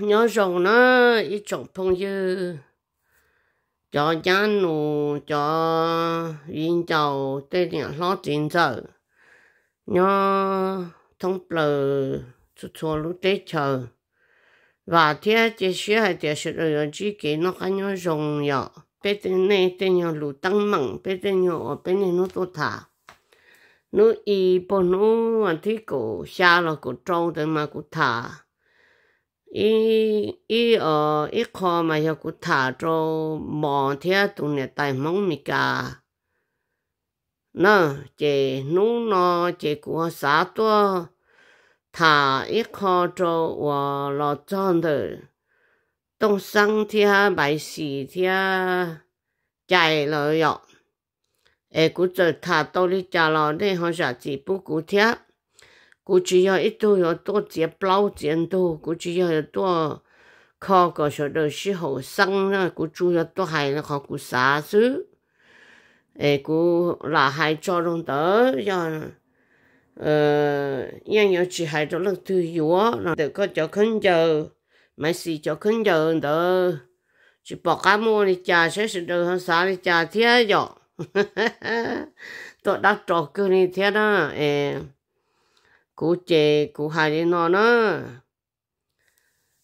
nhớ rồi nó ít trồng phong dư cho cha nụ cho yên chầu tê điện lo tiền giờ nhớ thông bờ chút chua lúc tê chờ và thế chỉ sẽ là để sự rồi chỉ cái nó khá nhớ rồng nhỏ bé tên này tên nhỏ lũ tăng mặn bé tên ở bên này nó tốt thả nó y bọn nó à, thích cổ xa là cổ trâu tới mà cổ thả 一一呃一颗嘛要古塔州芒天都呢带蒙米噶，那这弄呢这古啥多塔一颗州我老长的，东三天白四天在了哟，哎古这塔到你家了，你好像只不古天。估计要一度要多节包剪度，估计要有多靠个小的时候生了，估计要多还那好估啥子？哎，估那还找弄得要，呃，因有只还到那退休啊，那得个叫肯就，没事叫肯就得，只把干么的家些事都啥的家天要，到那找个你天呐，哎。cụ chè cụ hai đi nó nó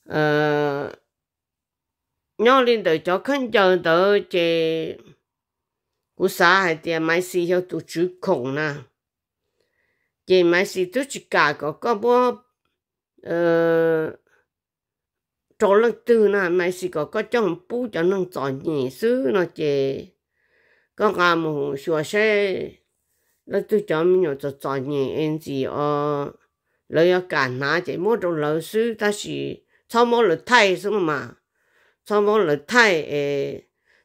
ờ nhau lên tới cho khăn chờ tới chè cụ xã hai tiền máy xì hiệu tụ chú khổng nè chè máy xì tụ chú cả có có bố ờ chỗ lần tư nè máy xì có có trong bú cho nâng chọn nhị sư nó chè có cả một số xe nó tôi cho mình nhỏ cho cho nhẹ em gì ờ lấy ở cả ná chỉ mỗi trong lỡ sư ta chỉ sau mỗi lỡ thay xong mà sau mỗi lỡ thay ờ, ê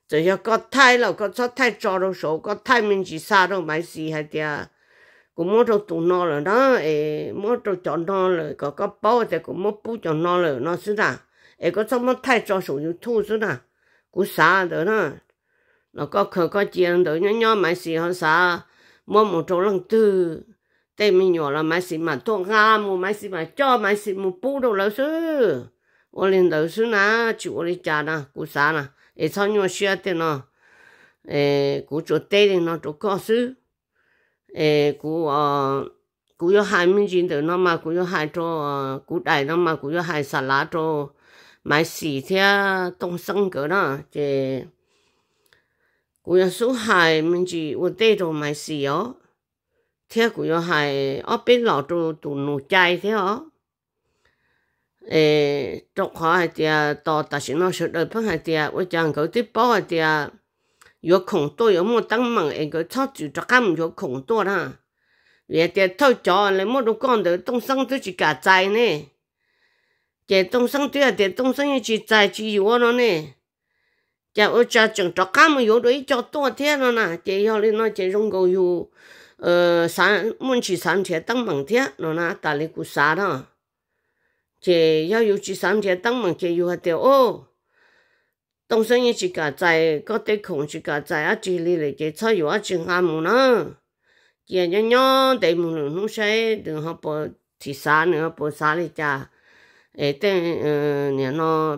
chỉ 要 có thay là có cho thay cho đâu số có thay mình chỉ xa đâu mấy gì hay đi cũng mỗi trong tụ nó rồi đó ê mỗi trong cho nó rồi có có bao thì cũng mỗi bút cho nó rồi nó sư nào ê có sau mỗi thay cho số như thu sư nào cũng xa đó nó nó có khờ có chuyện đó nhỏ nhỏ mấy gì hơn xa mua một chỗ lăng tư tê mình nhỏ là máy xịn mà thôn ga mua máy xịn mà cho máy xịn mua bù đồ lão sư ô lên lão sư nà chú ô lên cha nà cú xa nà ê sao nhỏ xưa tê nà ê cú chú tê thì nó chú có sư ê cú ờ cú yo hai mình chín tử nó mà cú yo hai cho cú đại nó mà cú yo hai xả lá cho máy xịn thế tông sân cỡ đó chứ 古要苏海们只我带着买事哦，thế của yo hai ở bên lò trụ tụ nụ chai thế ó ê trong khó hai tia to ta xin nó sợ đời phân hai tia với chàng cậu tiếp bao hai tia yo khổng tôi ở một tăng mặn em cậu thoát chịu cho cam khổng tôi ra vì tia thâu chó lấy một đồ con được tông sông tôi chỉ cả trái nè chỉ tông sông tôi là tia tông sông chỉ trái chỉ yếu nó nè chả ở chả chẳng cho cá mà yếu đấy cho to thế nó nè chỉ yếu lên nó chỉ dùng gầu yếu ờ sản muốn chỉ sản chế tăng bằng thế nó nè ta lấy cú xả đó chỉ yêu yếu chỉ sản chế tăng bằng chỉ yếu hết tiêu ô đông sơn như chỉ cả trái có tế khổng chỉ cả trái á chỉ lấy lấy cái 菜 yếu á chỉ ăn mù nữa chỉ nhớ nhớ để mù nó sẽ đừng học bỏ thì xả nữa bỏ xả đi cha ấy tên ờ, nhà nó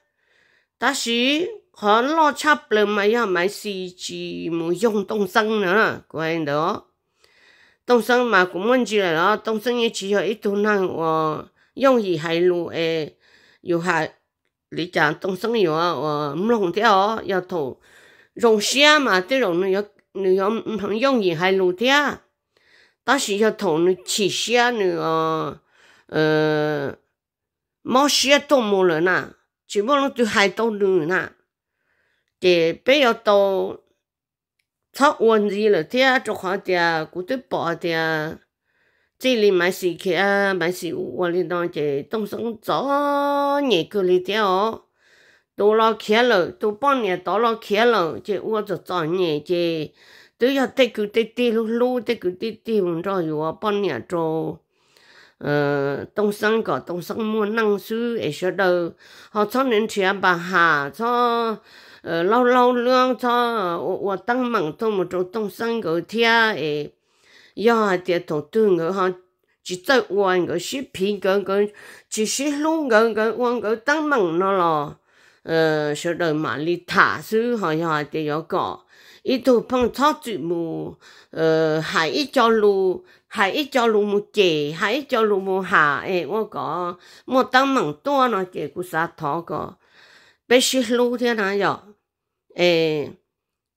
但是可能差不了嘛，要买是只没用东升呢，怪的。东升嘛，古问起来了，东升也只有一度那我用以海路诶，有海你讲东升有啊，我唔弄掉哦，要头用虾嘛，这种你要你要唔肯用以海路的，但是要头你起虾你哦，呃，冇虾都冇人啊。chỉ muốn lúc tôi hai tàu nữa nè thì bây giờ tàu thóc gì là thế cho họ thì cũng tôi bỏ chỉ là mấy sự kia mấy sự uốn đi đó thì đông sống gió nhẹ cứ đi theo đồ lo kia rồi đồ bọn nhà đó lo kia rồi thì uốn cho gió nhẹ thì tôi giờ tới cứ tới đi lúc lúc tới cứ tới đi mình cho uốn bọn nhà cho 呃，东山个东山木弄书也晓得，好早年前吧哈，早呃老老两早我我当忙都么做东山个天诶，要点头对我哈，只在玩个视频个个，只是弄个个玩个当忙那咯，呃，晓得嘛哩塔书好像点要搞，一头碰草子木，呃，还一条路。hãy cho lu mu chị hãy cho lu mu hà ê ô có một tăng mảng to nó chị cũng sa thọ có bé xí lu thế nào vậy ê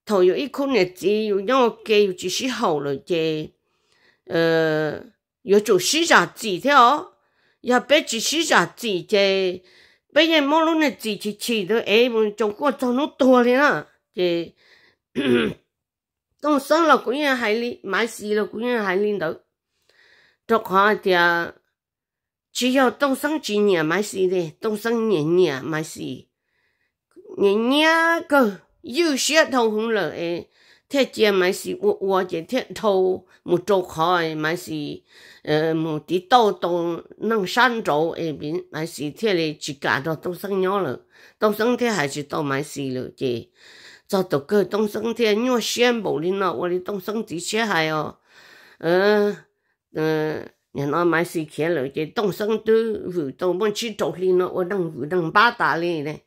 thầu yêu ít khôn nhật chỉ yêu nhau kê yêu chỉ xí hậu rồi chị ờ yêu chủ xí giả gì thế ó ya bé chỉ xí giả gì chị bây giờ mỗi lúc này chỉ chỉ chỉ thôi ê mình trông có trông nó to lên á chị 东生了，姑娘还领买西了，姑娘还领到。都看的，只要东升几年买事的，东升年年买事，年年个有些通红了诶。thế chia mấy sĩ u u chỉ thế thâu một chỗ khỏi mấy sĩ ờ một tí tàu tàu nâng san chỗ ấy bên mấy sĩ thế này chỉ cả đó đông sang nhau rồi đông sang thế hay chỉ tàu mấy sĩ rồi chứ cho tổ cơ đông sang thế nhau xem bộ linh nó u đi đông chỉ xe hay ờ ờ 呃，你那买水去了，这东升都武东帮去找你那我当武当八大哩嘞，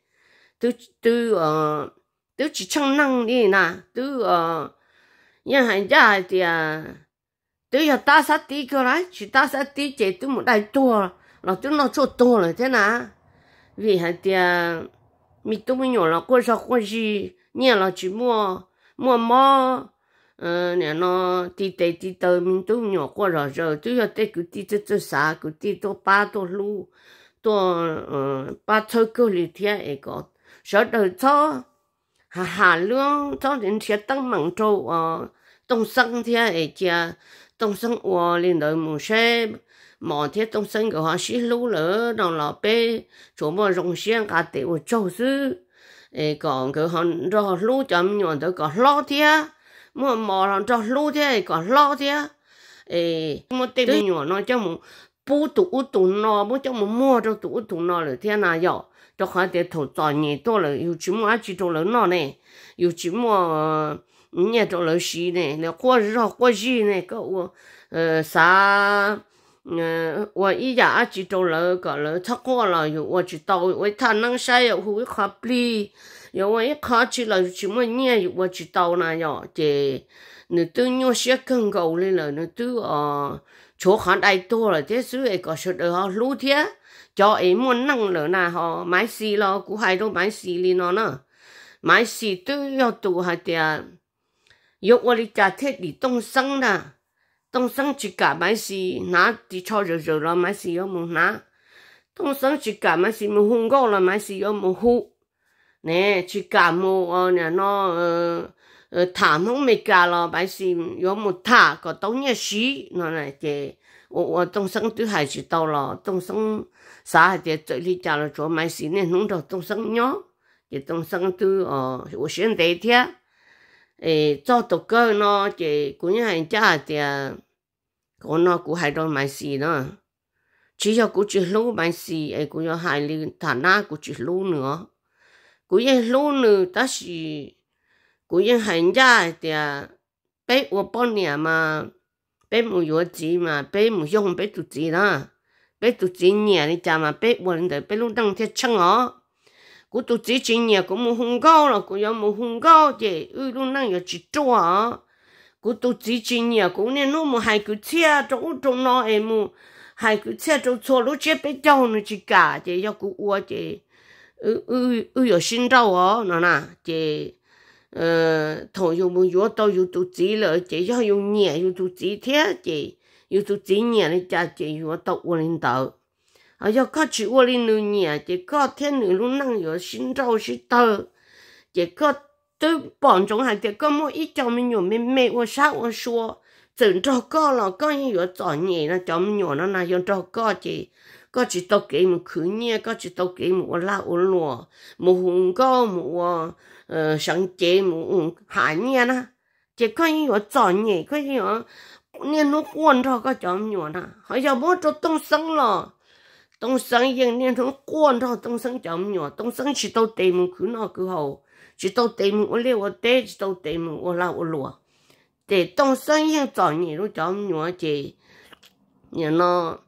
都都呃，都去抢人哩呐，都呃，人还家的啊，都要打杀敌过来，去打杀敌这都没来多，那都那做多了在哪？为还的，你都没有了，过上或许念了去摸摸摸。nhà nó tí tê tí tơ mình tu nhỏ qua rồi rồi tu yo tê cứ tí tê tê sa ba tô lu tô ba tô cứ lì thiên ấy hà hà lương cho đến thiệt tăng mảng châu à đông sân thiên ấy đông sân ua lên đời mù xe mỏ thiết đông sân của họ xí lú lỡ đồng lọ bê chỗ mà rồng cả tiểu châu sư ấy còn cái họ rồi lú chấm nhỏ tới có lo thiên mua mò rằng cho lú thế còn lo thế ê mua tìm nhỏ nó cho mua bú tụ u tụ nó mua cho mua mua cho tụ u tụ nó rồi thế nào vậy cho khỏi để thầu tỏ nhị to rồi yêu chỉ mua chỉ trong lớn nó này yêu chỉ mua nhẹ trong lớn xí này là qua rồi qua gì này cậu ờ sa qua thằng đi. 有我一考起来，什么年我知道那呀，这你都要些更高的了，你都啊，chỗ khán đại to là thế xứ ấy có sự được họ lú thế cho ấy năng lửa nà họ máy xì lo cũng hay đâu máy xì li nó nữa máy xì tư yêu tụ hay thì yêu qua đi trả thế đi đông sang nà đông sang chỉ cả máy xì nã đi cho rồi rồi là xì yêu muốn nã đông sang chỉ cả máy xì muốn hung gạo là xì nè chỉ cả mù ờ, nè nó ờ, ờ, thả không mấy cả lo bái xin có một thả có tấu nhà sĩ nó này cái ô trong sân tứ hải chỉ đâu lo trong sân xã hải thì tự đi trả là chỗ máy xí nên nung đầu trong sân nhó thì trong sân tứ ở ô xuyên tế thế ê cho tổ cơ nó cái, cũng như hành cha thì có nó cũng hay đón máy xí nữa chỉ cho cũng chỉ lú máy xí ấy cũng cho hai liên thả na cũng chỉ lú nữa 古人老呢，但是古人很家的，被我半年嘛，被木药子嘛，被木用被竹子啦，被竹子年你讲嘛，被我的被路当天抢哦。古竹子今年古木红高了，古要木红高的，乌路那要去抓啊。古竹子今年古年路木还古车走走那哎木，还古车走错路，这被叫你去干的，要古我的。ư ư yo xin đâu ó nó nà chị ờ thổ yo mu yo đâu yo tu chỉ lỡ chị cho yo nhẹ yo tu chỉ thế chị yo tu chỉ nhẹ này cha chị yo đâu u linh tờ ở yo có chữ u linh nữ nhẹ chị có thiên nữ luôn năng yo xin đâu xin tờ chị có tư bọn chúng hàng chị có mỗi ít cho mình nhổm mình mê u sao u xua 整着高了，刚有早年那咱们鸟那那样着高去。có chỉ tao kể một khứ nhé có chỉ tao kể một la ô lúa một hùng gò một ờ sáng chế một hạ nhé na chỉ có những cái chọn nhẹ có những nên nó quan thọ có chọn nhỏ na họ giờ bố cho tông sáng lo tông sáng yên nên nó quan thọ tông sáng chọn nhỏ tông sáng chỉ tao tìm một khứ nào cứ hậu chỉ tao tìm một liều tê chỉ tao tìm một la ô lúa để tông sáng yên chọn nhẹ nó chọn nhỏ chỉ nhà nó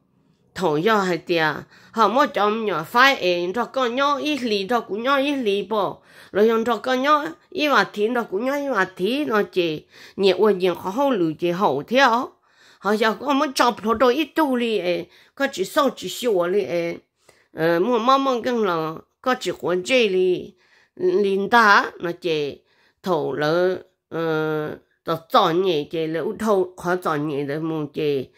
同样系的，好么咱们发现这个鸟一里这姑娘一里不，然后这个鸟一话题这姑娘一话题那这，你我人好好留着好跳，好像我们找不到一兜里诶，可只少只小里诶，呃，我慢慢跟了，可只环这里领大那这头了，呃，到早年这了头好早年的么这。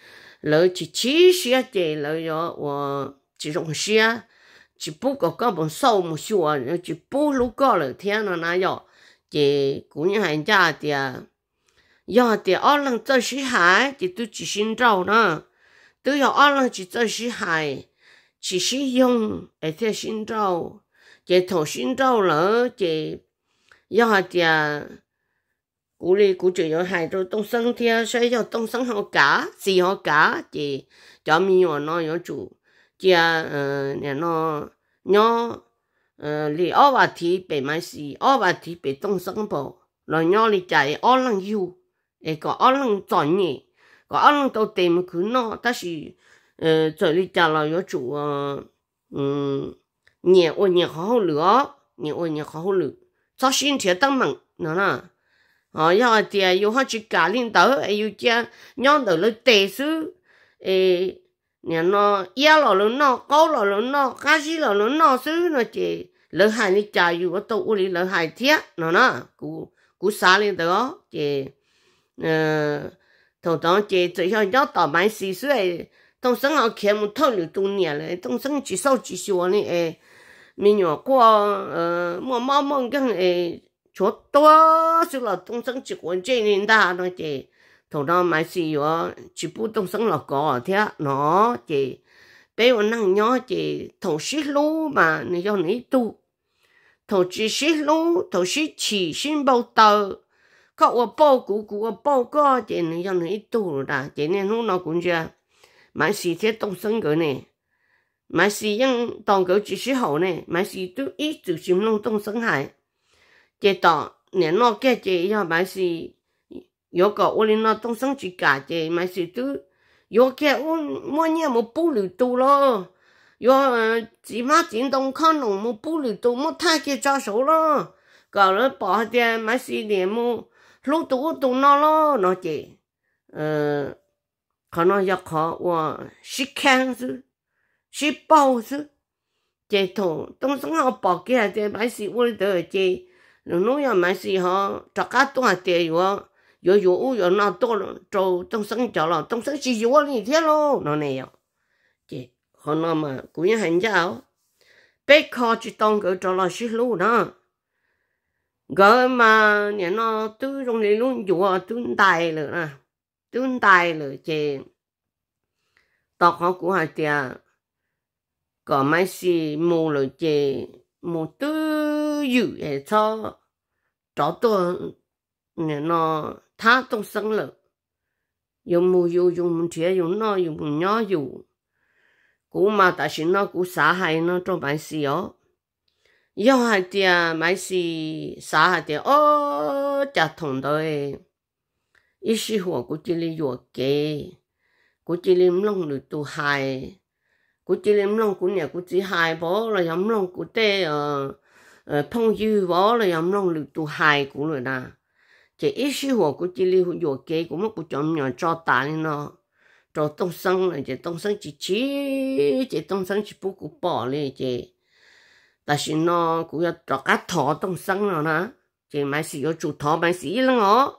lỡ chỉ chỉ xia chỉ lỡ yo wo chỉ rong xia chỉ bu có có bọn sâu một xua chỉ bu lú có lỡ thiên nó nãy yo chỉ cũng như hành cha thì à yo thì ở lăng chơi xí hài thì tôi chỉ xin trâu nữa tôi yo ở lăng chỉ chơi xí hài chỉ sử dụng ở thế xin trâu chỉ thổ xin trâu lỡ chỉ yo thì à 古里古主要系做东升天，所以就东升好假，是好假，即叫咪我那要住，即啊，嗯，然后鸟，嗯，你二话题被买是二话题被东升不，然后你在二人有，诶个二人专业，个二人都对唔佢喏，但是，呃，这里家了要住啊，嗯，年我年好好聊，年我年好好聊，找新铁当门，哪哪。哦，要的要好去家领导，还有家让到了特殊，诶，然后也老了闹，高老了闹，开始老了闹，所以呢，这人海里加油，我到屋里人海天，那那古古啥里的哦，这，嗯，头当这最后要倒满四岁，东升好看么？透流多年了，东升几少几少呢？诶，明年过，呃，我妈妈跟诶。chỗ to sự là đông sân chỉ quan chế nên ta nó chị thầu đó mà xì ó chỉ bu đông sân là có thế nó chị bây giờ năng nhớ chị thầu xí lú mà nên cho nấy tu thầu chỉ xí lú thầu xí chỉ xin bao tờ có ở bao cũ cũ ở bao có chị nên cho nấy tu rồi đã chị nên lúc nào cũng chưa mà xì thế đông sân cái này mà xì những đòn cậu chỉ xí hậu này mà xì tu ít chỉ chim lông đông sân hải 这到年老个这要买是有个我哩那东升去家这买是都有个我莫年么不留多了，有起码京东看农么不留多么太给招手了，搞了八点买是年么路都都那了那这，呃，可能要靠我是看是是包是。这同东升我包给这买是我的这。nu ya mai si ho cho cá tu hạt tiền yo yo yo u yo nó tu cho trong sân cho lo trong sân chỉ yo ni thế lo nó này yo chị họ nó mà cũng như hành giáo bé khó chỉ tông cái cho lo xí lu đó gỡ mà nhà nó tu trong này luôn yo tu tài rồi nè tu tài rồi chị tọt họ cũng hạt tiền có mấy si mù rồi chị mù tư dự để e cho cho tôi nó thả tôi sống lợi dùng mù dù dùng mù chia dùng nó dùng mù nhỏ dù cú mà ta xin nó cú xả hay nó trong bài xì ó do hai tia máy xì xả hai tia ô chả thùng đời ít xí hồ cú chỉ li vừa kê cú chỉ li mông lười tu hai cú chỉ li mông cú nhà cú chỉ hai bố rồi hấm mông cú tê ờ Ờ, thông dư võ là yam long lực tu hai cũng rồi nà chỉ ít sư hồ của chỉ li hồ dùa kế của mất của chọn nhỏ cho ta nên nó cho tông sân là chỉ tông sân chỉ chỉ chỉ tông sân chỉ bố của bỏ lên chỉ ta xin nó cũng là cho cá thọ tông sân rồi nè, chỉ mấy sĩ có chủ thọ mấy sĩ lắm ngó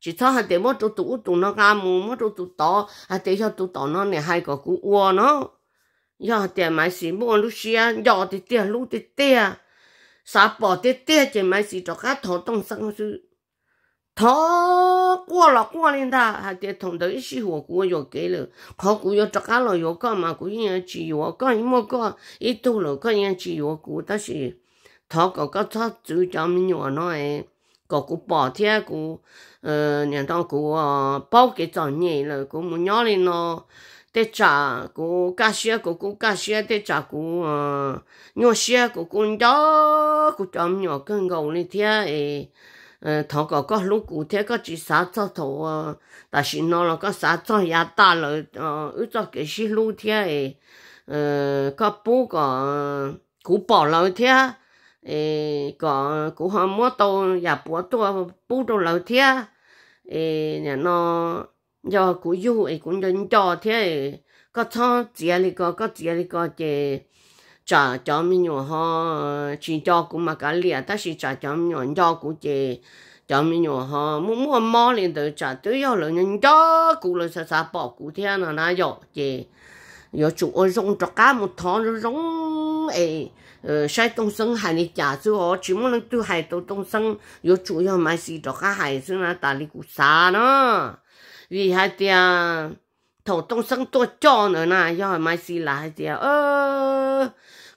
chỉ thọ hạt để mất chỗ tụ tụ nó ra mù mất chỗ tụ tọ hạt để cho tụ tọ nó này hai cái cú uo nó giờ hạt để mấy sĩ mua lúc xia giờ thì tiền lúc thì tiền 啥宝的爹姐买洗着他头动上去，头过了过年他还得同头一起火锅要给了，可古要着他了要干嘛？古人吃药干一么干？一多了个人吃药古，但是他哥哥他主家没有那哎。có cụ bỏ thế cụ ờ nhà đó cụ bao cái trò nhẹ là cụ muốn nhỏ lên nó tê trả cú cá xia cú cú cá xia tê trả cú à ờ, nhỏ xia cú cú đó cú chấm nhỏ cân gầu lên thế ấy ờ, thọ có có lúc cụ thế có chỉ sáu cho thổ à ta chỉ nó là có sáu cho nhà ta là u ờ, cho cái gì lúc thế ấy có bố có cú bỏ lại thế ấy có cú họ mua tàu nhà bố tôi bố tôi lại thế ấy nhà nó do cũng yêu ấy cũng đến cho thế có cho chia đi có có chia đi có thì trả cho mình nhỏ ha chỉ cho cũng mà cả liền ta chỉ trả cho mình nhỏ cho cũng chỉ cho mình nhỏ ha mua mua mua liền tới trả tới giờ là nhân cho cũng là sao sao bỏ cũng thế là na giờ thì giờ chủ ở rong cho cá một thon rong ấy ờ, sai đông sân hải đi trả chứ họ chỉ muốn là tôi hải tôi đông sân giờ chủ 要买 gì cho cá hai chứ là ta đi cũng xa nữa vì hai tia à, thổ tông sân tua cho nữa na, do mai xì là hai ờ, tia ơ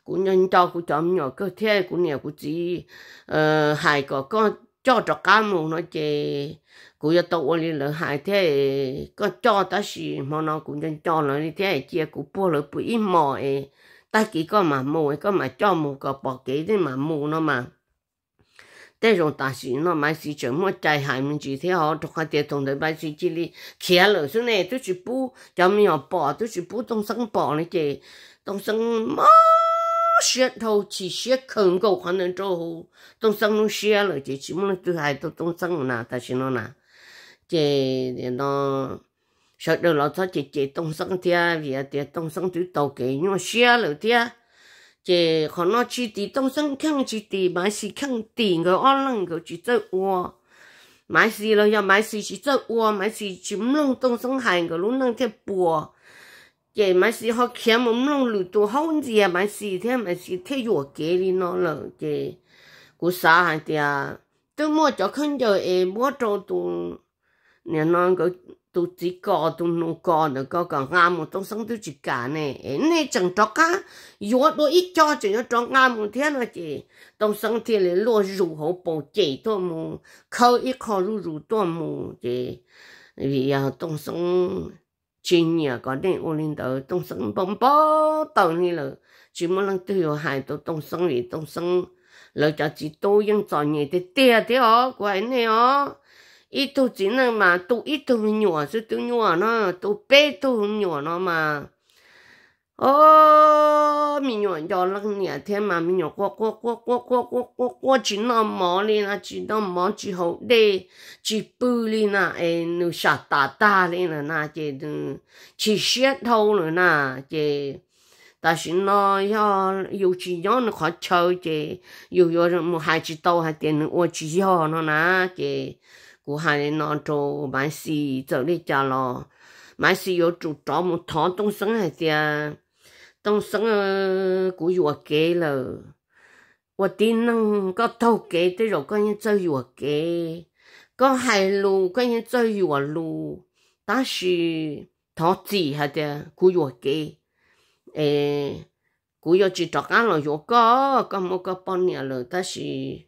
cú nhân cho cú chọn nhỏ cơ thế cú nhiều cú chỉ ờ hai có con cho cho cá mù nó chè cú giờ tàu đi lỡ hai thế có cho ta xì mà nó cú nhân cho nó đi thế chia cú bua lỡ bụi mỏi ta chỉ có mà mù có mà cho mù có bỏ kế thế mà mù nó mà แต่รองตาสีเนาะไม่สีจังมั่วใจหายมันจีเที่ยวทุกคนเดียวตรงเดียวไปสีจีลีเขียนเลยสุเนี่ยตุจิปูจะมีอ่ะปอตุจิปูต้องสังปอเลยเจต้องสังมาเสียทาวชีเสียเขิงก็ขนาดโจ้ต้องสังนู้เสียเลยเจชิมันตัวหายตัวต้องสังนะแต่ชิโนนะเจเนี่ยเนาะ sợ đâu lão cho chị chị tông sân thia vì tiệt tông sân thứ tàu kỹ nhưng mà xe lửa thia cái họ nó chỉ đông sơn khăn chỉ đi mà là khăn đi người ở lăng người chỉ chơi ua mà là rồi giờ mà là chỉ chơi ua chỉ mông đông sơn hải người luôn năng thế bùa cái mà là họ kiếm mà mông lụt đồ hậu gì à mà là thế mà là thế vừa cái đi nó là cái cú xã hàng à tôi mua cho khăn giờ em mua cho tụ nè nó cái 都只個都弄個，那個個啱我都生到自家呢。你整着家，若我一家就要裝啱我天了去，都生天嚟落如何保解多麼，靠一靠入入多麼的，哎呀，都生今年個年我領導都生 bomb 到你了，全部人都有害到都生嚟都生，老家子都應做嘢的爹爹哦，乖你哦。ít tu chỉ là mà tu ít tu nhỏ chứ tu nhỏ nó tu bé tu nhỏ nó mà ô mình nhỏ nhỏ lăng nhà thế mà mình nhỏ qua qua qua qua qua qua qua qua chỉ nó mỏ đi là chỉ nó mỏ chỉ hậu đi chỉ bự đi là ấy nó sạt tà tà đi là na chỉ chỉ xét thâu rồi na chỉ ta chỉ nó yo yêu chỉ nó khó chơi chỉ yêu yêu một hai chỉ tàu hai tiền nó chỉ yo nó của hai nó cho bán xì giờ đi chả lo bán xì yếu chủ trọ một thọ tông sân hay tia tông sân của vua kế là và tin năng có thâu kế tới rồi coi như chơi vua kế có hai lù coi như chơi vua lù ta sĩ thọ chỉ hay tia của vua kế ê của vua chỉ trọ cá là vua có có một cái bọn nhà là ta sĩ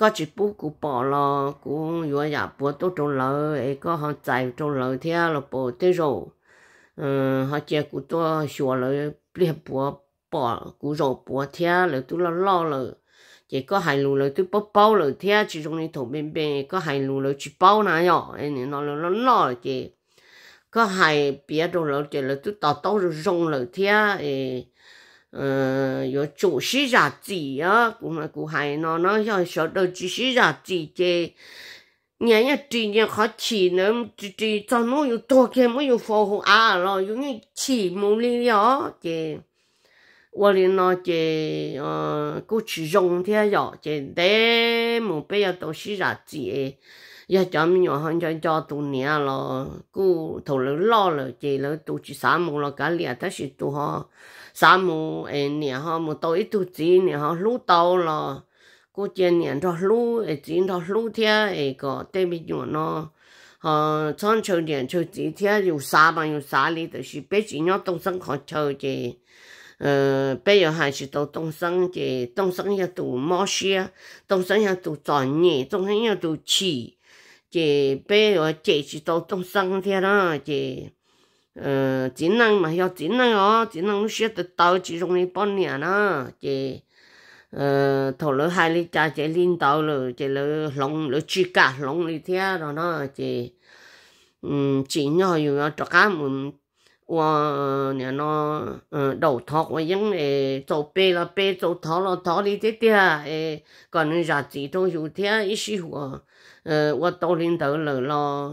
có chỉ bú cụ bỏ lo cụ vừa nhà bố tốt trong lời có họ chạy trong lời thế là bỏ thế rồi ừ họ chỉ cụ tôi xua lời biết bùa bỏ cụ rồi bùa thế là tôi lo lo rồi chỉ có hai lù lời tôi bỏ bao lời thế chỉ trong này thổ bên bên có hai lù lời chỉ bao nào nhỏ anh nó nó nó chỉ có hai bia trong lời chỉ là tôi tao tao rồi rong lời thế 呃，有主食啥子啊？我们古海呢，那要晓得主食啥子的。年年对年好吃呢，这这咱们有多给没有防护啊了，有人吃没了呀的。我哩那这呃，过去用天呀，这得没必要多食啥子的。giờ cho mình nhỏ hơn cho cho tụ nè lo, cô thầu lỡ lo lỡ chị lỡ tụ chỉ sáng một lo cả liệt tất sự tụ họ 啥么哎，然后么到一肚子，然后撸到了，过些年到撸哎，只到撸天哎个对面用呢。ờ trong châu điện châu chỉ thế dù xa mà dù xa đi thì chỉ biết chỉ nhớ đông sơn khó châu chứ ờ bây hay chỉ đâu đông sơn chứ đông sơn nhà tụ mỏ đông sơn nhà tụ tròn đông sơn nhà tụ chỉ chứ bây giờ chỉ chỉ đông sơn thế đó chứ chỉ chỉ chỉ chỉ chỉ năng năng năng mà nó nó, nó, dùng đi đi nhà nhà ờ, hai lên um, 呃，只能嘛要只能哦，只能学得到只容易半年啦，这呃，头了海里家这领导了，这了龙了居家龙里天了呢，这嗯，只要有要做干么？我呢 nó đầu thọ của những để chỗ bê là bê chỗ thọ là thọ đi thế thế ấy còn ra chỉ thôi dù thế ít xíu ờ tôi lên tới là lo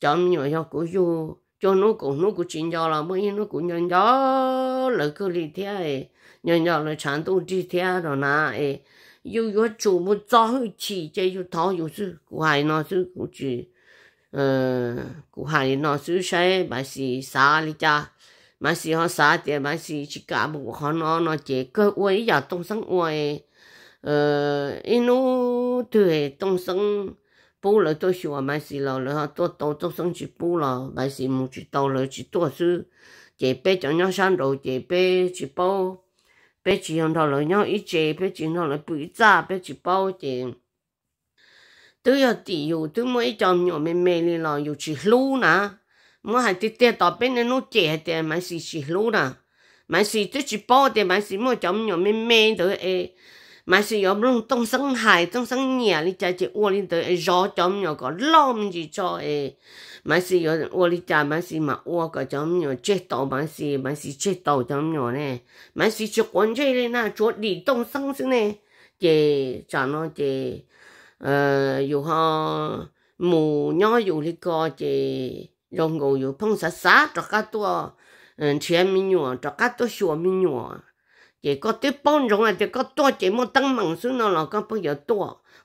cho nhiều cho cũng dù cho nó cũng nó cũng chuyện nhỏ là mấy nó cũng nhận nhỏ là cứ đi theo ấy nhận nhỏ là chẳng đâu đi theo rồi nà ấy yêu yêu chủ một cho hơi chỉ chế yêu thảo yêu sự của hai nó sự của chủ ờ của hai nó sự sai mà là xa đi cha mà là họ xa thì mà là chỉ cả một họ nó nó chỉ cơ uy giờ tông sáng uy ờ inu từ hệ tông sáng 不了都是我买死了了哈，多多做生意不了，买死木去到了去多是，这边就要上楼，这边去包，别去用到了，要一接别去到了不一炸，别去包的。都要地有，都没一张鸟没没哩了，有去路呢，我还得得到别人弄接的，买死去路呢，买死这去包的，买死没张鸟没没的诶。哎 mà sự yếu lòng trong sáng hải trong sáng nhà đi trái chỉ ô đi tới gió chấm nhỏ có lom gì cho ấy mà sự yếu ô đi trái, mà sự mà ô có chấm nhỏ chết tàu mà sự mà sự chết tàu chấm nhỏ nè mà sự chụp quan chơi lên na chúa đi trong sáng thế nè chị cho nó chị ờ dù họ mù nhỏ dù đi co chị rong ngủ dù phong sát sát cho các ừ, chuyện mình nhỏ cho các tua sửa mình nhỏ chỉ có tiếp bông rộng là thì có to chỉ một tăng mảng số nào là có bao giờ to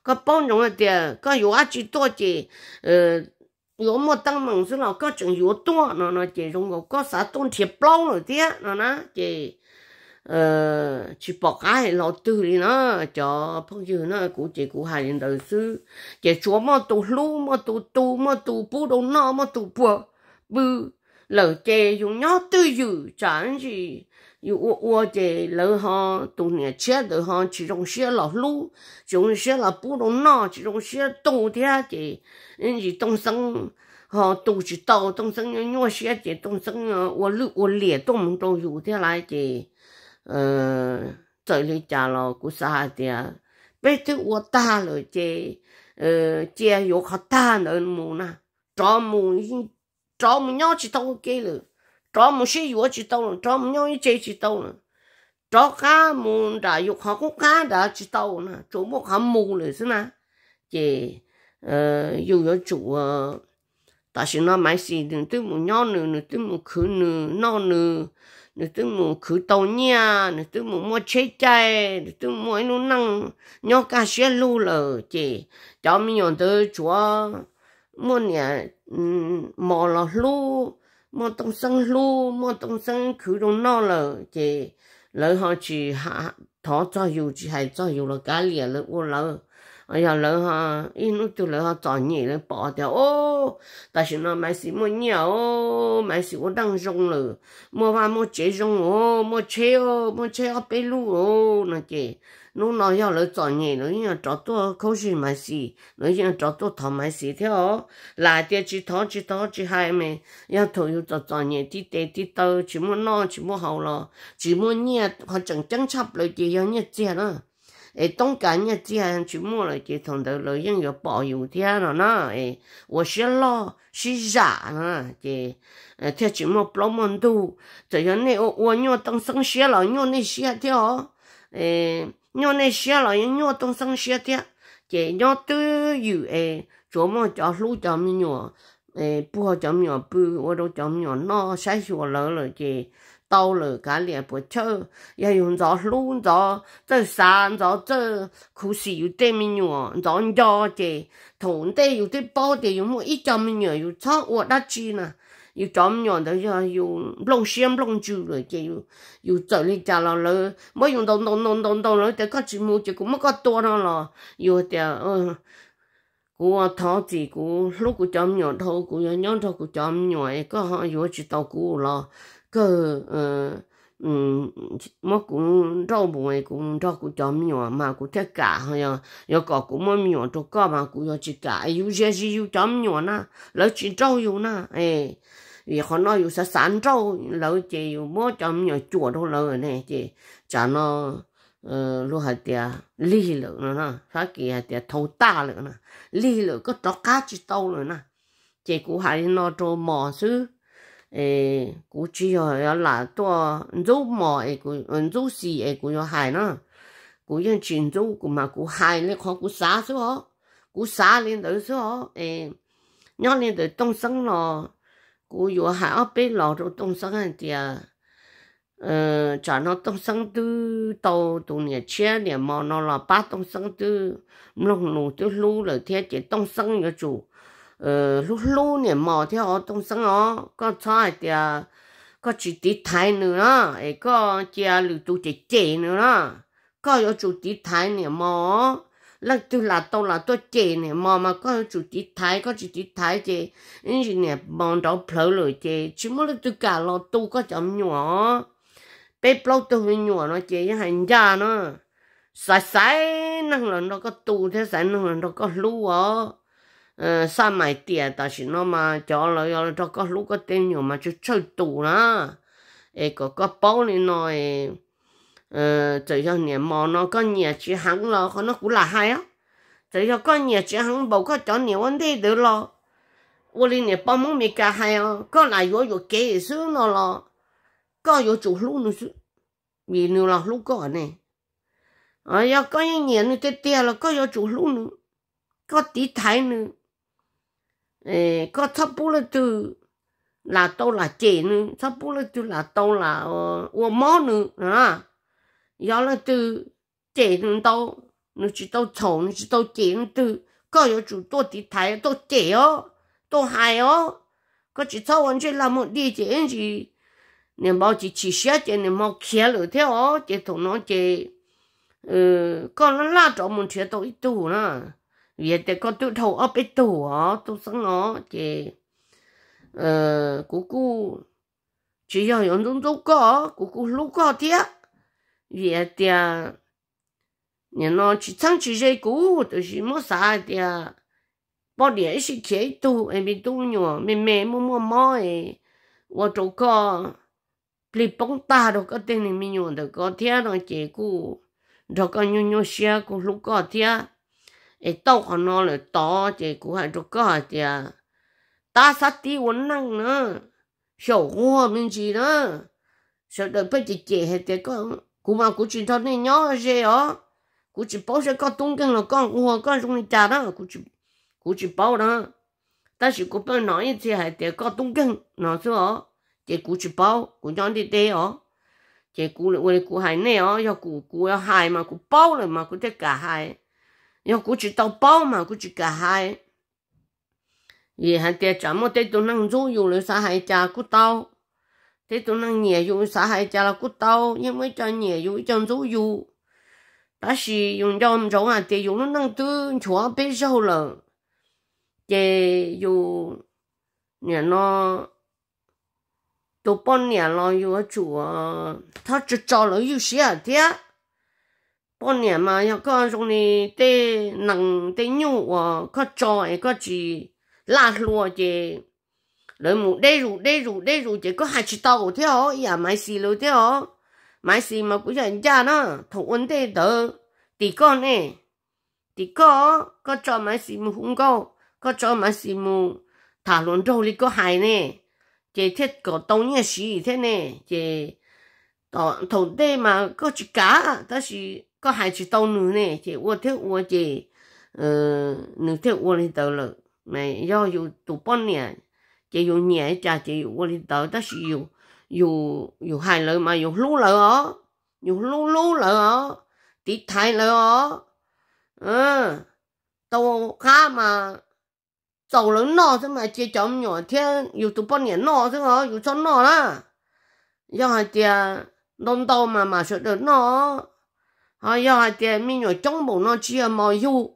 có bông rộng là thì có yếu chỉ to chỉ yếu một tăng mảng số là có chừng yếu to nó nó chỉ rộng có xã tôn thiệp lâu rồi thế nó nó chỉ ờ chỉ bỏ cái lọ tư đi nó cho phong dư nó cũng chỉ cũng hai đến đời sư chỉ chúa mà tụ lu mà tụ tụ mà tụ bù đồ nó mà tụ bùa bư lỡ chè dùng nhó tư dư chẳng gì 有我我这楼哈，都年前头哈，这种些老路，这种些老不弄那，这种些冬天的，人家东升哈都去到东升，我些的东升啊，我路我连东都有的来的，呃，这里家了，古啥的，别的我大了这，呃，这有好大了么呢，找么找么鸟去偷给了。cho một sĩ yếu chỉ tàu nữa cho một nhau như chơi tàu nữa cho cá mù đã dục họ cũng cá đã chỉ tàu nữa chủ một họ mù nữa thế nào chỉ ờ dù có chủ ờ, ta sẽ nói mấy gì đừng tôi một nhau nữa nữa tôi một khứ nữa nó nữa nữa tôi một khứ tàu nha nữa tôi một mua chế chay nữa tôi mua nó năng nhau cá sẽ lưu lờ chỉ cho mình nhận tới chúa mua ừ, mò là lưu mà tông sân lu mà tông sân khử đông nó là chỉ lỡ họ chỉ hạ thọ cho dù chỉ hay cho dù là cá lìa lỡ u lỡ ở nhà lỡ họ in lúc tu lỡ họ cho nhỉ lỡ ô, ta chỉ nó mấy xí mua nhiều ô mấy xí u đang rong lỡ mua vào mua chế rong ô mua chế ô mua chế ở bên lu ô nó chỉ nó nó yêu lỡ cho nhỉ nó yêu cho tôi khâu gì mà gì nó yêu cho tôi thọ mà gì thế ó là tiếc chỉ thọ chỉ thọ chỉ hai mẹ yêu thọ yêu cho cho nhỉ tí tê tí tơ chỉ muốn nó chỉ muốn hậu lo chỉ muốn nhẹ họ chẳng chẳng chấp lời gì yêu nhẹ gì đó ấy đông cả nhẹ gì anh chỉ muốn lời gì thằng đầu lời yên yêu bảo yêu thế nó nó ấy tôi sẽ lo sẽ giả nó thì thế chỉ muốn bảo mình đủ rồi này tôi tôi nhớ tăng sinh sẽ là nhớ này sẽ thế ó ấy nhỏ này xia là nhỏ tông sang xia thế chỉ nhỏ tư dữ ấy chỗ mà cho lũ cho mình nhỏ ấy bu họ cho mình nhỏ bu ở đâu cho mình nhỏ nó sai sửa lỡ rồi chỉ tàu lỡ cả liền bu chơi giờ dùng gió lũ gió chơi sàn gió chơi khu sĩ bao tê yêu mua ít cho mình nhỏ yêu chó 要怎样的要要弄香弄住了，就要要做你家了了，没用到弄弄弄弄了，得个节目就没个多了了，要的嗯。của thọ thì của lúc của chấm nhỏ thâu của nhóm thâu của chấm nhỏ ấy có họ vô chỉ tàu của là cơ ừ mà cũng rau bùi cũng rau của chấm nhỏ mà cũng thế cả hay là có cả cũng mà nhỏ cho cả mà cũng có chỉ cả yêu gì gì yêu chấm nhỏ na lấy chỉ rau yêu na ấy 以后那有些三周老姐有么咱们做到了呢？姐，咱那呃，路还点利了了呢，他给还点头大了呢，利了个找家去到了呢，结果还那做毛事。诶，估计哦要拿多肉毛诶个，肉丝诶个要害呢。古人泉州古嘛古害咧，看古啥时候，古啥年头时候，诶，两年头东升咯，cú yo hạ ở bên lò rồi tông sáng anh thì ờ chả nó tông sáng tư tàu tụ nhà chia nó là ba tông sáng tư lông lù tư lù rồi thế chỉ tông sáng nhà chủ ờ lù lù nhà mò thế họ tông sáng nó có sai thì có chỉ tí thái nữa đó có chia lù tụ chỉ chế nữa có yo chủ tí thái nhà mò là tu là tu là tu chè nè mà có chủ tí thái có chủ tí thái chè nên gì bọn đó phở rồi chè chỉ muốn là tu cả lo tu có chậm nhỏ bé bao tu hơi nhỏ nó chè hành gia nó sai sai năng lượng nó có tu thế sai năng lượng nó có lú ở ờ, sa mày tiền ta chỉ nó mà cho lo nó có lú có tên nhỏ mà chú chơi tu nữa, ấy có có bao này nói ờ chỉ cho nhà mò nó có nhà chỉ hắn lo khó nó cũng là hay á chỉ cho có nhà chỉ hắn bầu có chọn nhiều vấn đề được lo vô lý nhà bao mong mi cả hay á có là vô vô kế xuống nó lo có vô chủ lúc nó xuống vì nó là lúc có này à, giờ có những nhà nó tết tia là có vô chủ lúc nữa có tí thái nữa ờ có thấp bút là từ là tôi là chị nữa thấp bút là từ là tôi là ô mó nữa à 有了都这人都，你去都丑，你去都见都，各有主多敌台都这哦，都害哦，可是草完去那么理解是，你冇去去写的，你冇看了条哦，这同那这，呃，可能那种门全都一堵了，也得个都头二百堵哦，都生哦这，呃，姑姑。只要有人做过，姑姑路过的。也的，你那去唱起些歌，都是没啥的，把联系开多，还没多呢，没没么么么诶，我这个，你帮打到个店里面用的个天了结果，这个妞妞些个路个天，诶，到可能了打结果还这个的，打啥地我弄呢，小花面子呢，晓得不？姐姐还得讲。cú mà cú chỉ thôi nên nhớ gì đó cú chỉ bảo sẽ có tung kinh là con cú hoa con trong nhà đó cú chỉ cú chỉ bảo đó ta chỉ cú bảo nói thì hay để có tung kinh nó ó chỉ cú chỉ bảo cú nhón đi đi ó chỉ cú là quên hay nè ó do cú cú hay mà cú bảo rồi mà cú thích cả hay do cú chỉ bảo mà cú chỉ cả hay vì hay để một cái tôi năng dùng rồi sao hay cha cú tao thế tụi nó nhẹ dụ xã hội chả là cút tàu nhưng mới cho nhẹ dụ chân dấu dụ ta chỉ dùng cho ông cháu à thì dùng nó năng tư chúa biết sâu là thì dù nhà nó tụi bọn nhà nó dù chúa thắt chữ cho nó dù xí à thế bọn nhà mà nhà con dùng đi tê nặng tê nhu à có cho ấy có chỉ lát lúa chứ rồi mù đây rủ đây rủ đây rủ chỉ có hai chỉ tàu thế họ ya máy xì luôn thế họ máy xì mà cũng chẳng cha nó thủ vấn thế đó thì con nè thì có có cho máy xì mù không có có cho máy xì mù thả luôn đâu đi có hai nè chỉ thiết có đông nhất xì thế nè chỉ đó thủ đây mà có chữ cá đó là có hai chỉ tàu nữa nè chỉ uo thế uo chỉ ờ nửa thế uo lên đâu rồi mày do dù tụ bón nè chỉ dụ nhẹ trà chỉ dụ qua đi tới đó sử dụ dù dù hai lợi mà dù lú lợi ó dù lú lú lợi ó tí thay lợi ó ừ tàu khá mà tàu lớn nọ chứ mà chỉ cháu nhỏ thiên dù tụ bao nhiêu nọ chứ hả dù chấm nọ đó do hai tia đông tàu mà mà sợ được nọ hay do hai tia à, mi nhỏ trong bộ nó chia à, mò hưu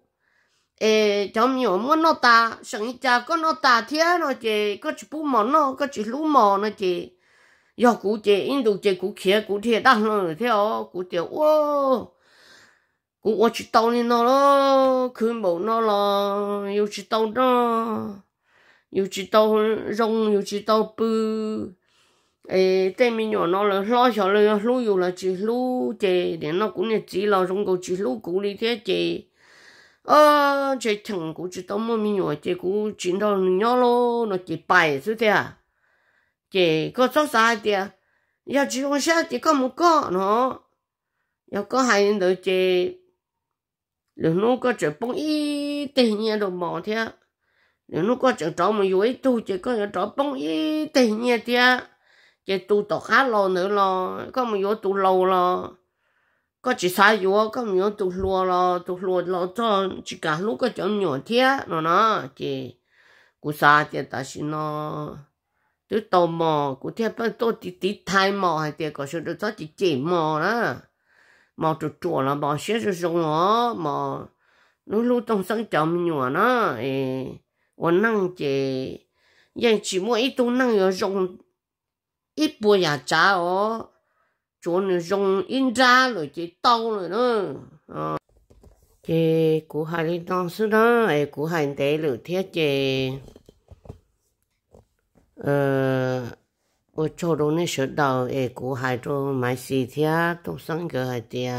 ê trong nhiều nó ta sáng cha có nó ta thế nó chị có chỉ bù mỏ nó có chỉ lú mỏ nó chị giờ cụ chị in đồ chị cụ kia cụ thiệt đang nó theo cụ chị ô cụ ô chỉ tao nên nó lo cứ nó lo yêu chỉ tao nó yêu chỉ tao rong yêu chỉ tao bự ê tây mình nó là lo sợ là lú yêu là chỉ lú chị để nó cũng là chỉ lo cầu chỉ lú cụ đi thế ờ chế thằng cũng chỉ tao mua mi nhỏ cũng chỉ đâu nhỏ lo nó chỉ bài số thế à có số sai thế à giờ chỉ chỉ có một có nó có hai nữa chế rồi nó có chế bông y tiền nhà đồ mỏ thế nó có chế trọ mà vui có chế trọ bông y tiền nhà thế à chế tu tọt khá nữa lo có mà lâu lo có chỉ xa yếu có nhiều tụt lúa lo tụt lúa lo cho chỉ cả lúc có chọn nhỏ thế nó nó chỉ cú xa thì ta xin nó tôi tàu mò cú thế bên tôi tí tí thay mò hay thì có số được cho chỉ mò đó mò chuột chuột là mò xé rồi dùng nó mò lúc lúc trong sân chậm nhỏ nó ê ổn chỉ mỗi ít tu năng rồi ít bùa nhà cháu chỗ dùng in ra rồi chị tàu rồi nữa à. Ờ. chị cụ hai đi đón sư đó ấy cụ hai để rồi thế, chị ờ ở chỗ đó này sửa đầu ấy cụ hai cho máy xì thiết tôi sáng cái hai tia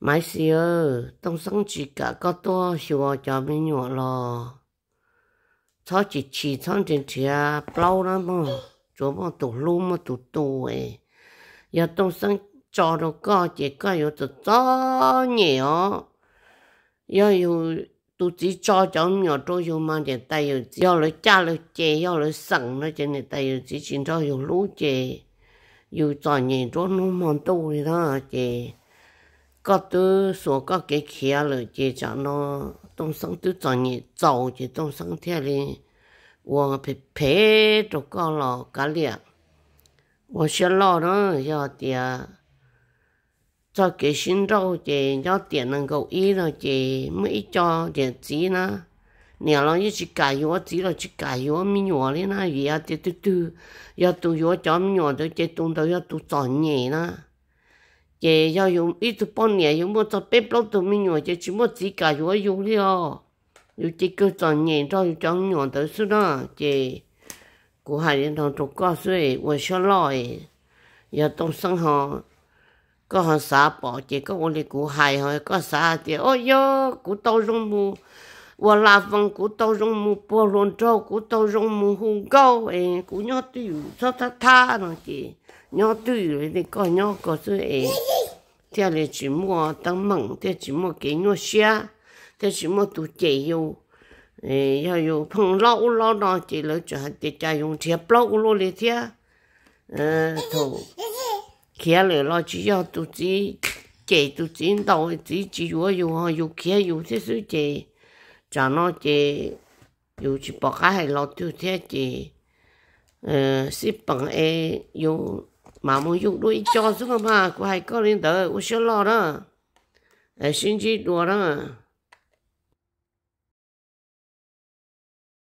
máy xì ơ tôi sáng chỉ cả có to sửa cho mình nhỏ lo thôi chỉ chỉ thằng trên chia bao lắm mà chỗ mà tủ lùm mà tủ tủ ấy 有东升做了个结果有就做你哦，要有都只做咗苗都有嘛就带有，要来家来借，要来省了就你带有只钱做有路借，有做你做那么多的啦借，各都说各给起了借着咯，东升都做你做就东升天哩，我陪陪着个老家了。我写老呢要的，这给新州的要点能够一了的，没一家点子呢。nhà lo như chỉ cài vô chỉ là chỉ cài vô mi nhỏ lên na vì à tê tê tê ya tu vô cho mi nhỏ tới chế tung tới ya tu cho nhẹ na chế ya dùng ít tu bao nhẹ dùng một tập bếp lót tu mi nhỏ chế chỉ một chỉ cài vô dùng đi à dùng chỉ cứ cho nhẹ cho cho nhỏ tới xưa na chế 古海人同中国水我下来，要东生哈，个行啥宝姐，个我哩古海哈，个啥姐，哦哟，古刀容木，我拉风古刀容木，波龙舟古刀容木红高诶，古鸟队有擦擦擦那姐，鸟队有哩个鸟个水诶，这里只么当猛，这只么给鸟虾，这只么都解忧。哎，要有碰老老那几了，就还得家用钱包落了天，嗯，头，看了那就要都自己给都自己到自己有有哈有看有些手机，长那些有去把家还老丢天的，呃，是本哎有妈妈有对教授嘛，我还搞领导，我学老了，哎，星期多了。